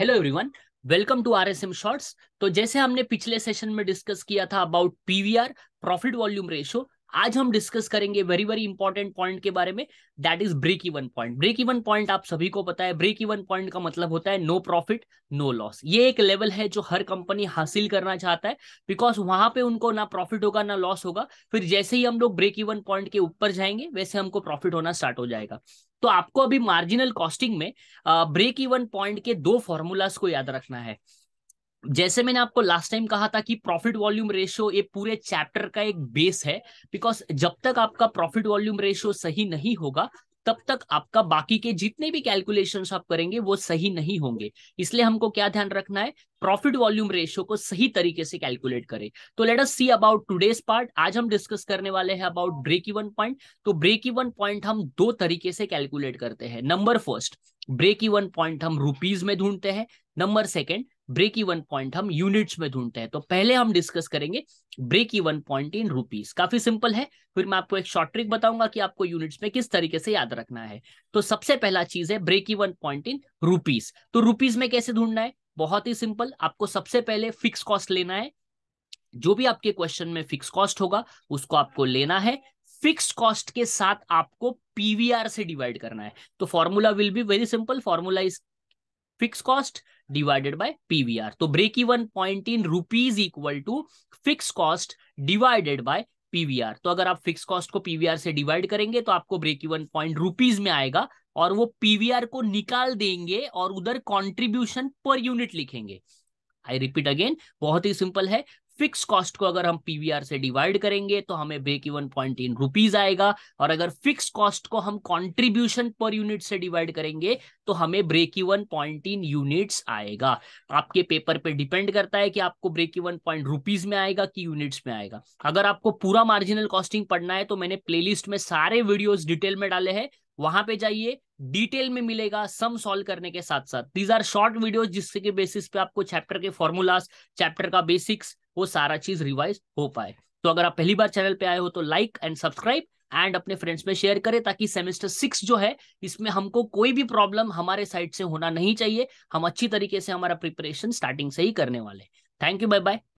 hello everyone welcome to RSM shorts तो जैसे हमने पिछले सेशन में डिस्कस किया था about PVR profit volume ratio आज हम डिस्कस करेंगे वेरी वेरी इंपॉर्टेंट पॉइंट के बारे में that is break even point break even point आप सभी को पता है ब्रेक इवन पॉइंट का मतलब होता है नो प्रॉफिट नो लॉस ये एक लेवल है जो हर कंपनी हासिल करना चाहता है बिकॉज वहां पे उनको ना प्रॉफिट होगा ना लॉस होगा फिर जैसे ही हम लोग ब्रेक इवन पॉइंट के ऊपर जाएंगे वैसे हमको प्रॉफिट होना स्टार्ट हो जाएगा तो आपको अभी मार्जिनल कॉस्टिंग में ब्रेक इवन पॉइंट के दो फॉर्मूलाज को याद रखना है जैसे मैंने आपको लास्ट टाइम कहा था कि प्रॉफिट वॉल्यूम रेशियो ये पूरे चैप्टर का एक बेस है बिकॉज जब तक आपका प्रॉफिट वॉल्यूम रेशियो सही नहीं होगा तब तक आपका बाकी के जितने भी कैलकुलेशन आप करेंगे वो सही नहीं होंगे इसलिए हमको क्या ध्यान रखना है प्रॉफिट वॉल्यूम रेशियो को सही तरीके से कैलकुलेट करें तो let us see about today's part आज हम डिस्कस करने वाले हैं अबाउट ब्रेक इवन पॉइंट तो ब्रेक इवन पॉइंट हम दो तरीके से कैलकुलेट करते हैं number first break even point हम रुपीज में ढूंढते हैं number second break even point हम यूनिट्स में ढूंढते हैं तो पहले हम डिस्कस करेंगे break even point in rupees काफी सिंपल है फिर मैं आपको एक शॉर्ट ट्रिक बताऊंगा कि आपको यूनिट्स में किस तरीके से याद रखना है तो सबसे पहला चीज है break even point in rupees तो रुपीज में कैसे ढूंढना है बहुत ही सिंपल आपको सबसे पहले फिक्स कॉस्ट लेना है जो भी आपके क्वेश्चन में फिक्स कॉस्ट होगा उसको आपको लेना है फिक्स कॉस्ट के साथ आपको पीवीआर से डिवाइड करना है तो formula will be very simple formula is fix cost divided by PVR तो break even point in rupees equal to fix cost divided by PVR तो अगर आप फिक्स कॉस्ट को पीवीआर से डिवाइड करेंगे तो आपको ब्रेक इवन पॉइंट रुपीज में आएगा और वो पीवीआर को निकाल देंगे और उधर कॉन्ट्रीब्यूशन पर यूनिट लिखेंगे आई रिपीट अगेन बहुत ही सिंपल है फिक्स कॉस्ट को अगर हम पीवीआर से डिवाइड करेंगे तो हमें break even point in rupees आएगा और अगर फिक्स कॉस्ट को हम कंट्रीब्यूशन पर यूनिट से डिवाइड करेंगे तो हमें break even point in units आएगा आपके पेपर पे डिपेंड करता है कि आपको ब्रेक इवन पॉइंट रुपीज में आएगा कि यूनिट्स में आएगा अगर आपको पूरा मार्जिनल कॉस्टिंग पढ़ना है तो मैंने प्लेलिस्ट में सारे वीडियोस डिटेल में डाले हैं वहां पे जाइए डिटेल में मिलेगा सम सॉल्व करने के साथ साथ दीज आर शॉर्ट वीडियोस जिसके बेसिस पे आपको चैप्टर के फॉर्मूलाज चैप्टर का बेसिक्स वो सारा चीज रिवाइज हो पाए तो अगर आप पहली बार चैनल पे आए हो तो लाइक एंड सब्सक्राइब एंड अपने फ्रेंड्स में शेयर करें ताकि सेमेस्टर सिक्स जो है इसमें हमको कोई भी प्रॉब्लम हमारे साइड से होना नहीं चाहिए हम अच्छी तरीके से हमारा प्रिपरेशन स्टार्टिंग से ही करने वाले थैंक यू बाय बाय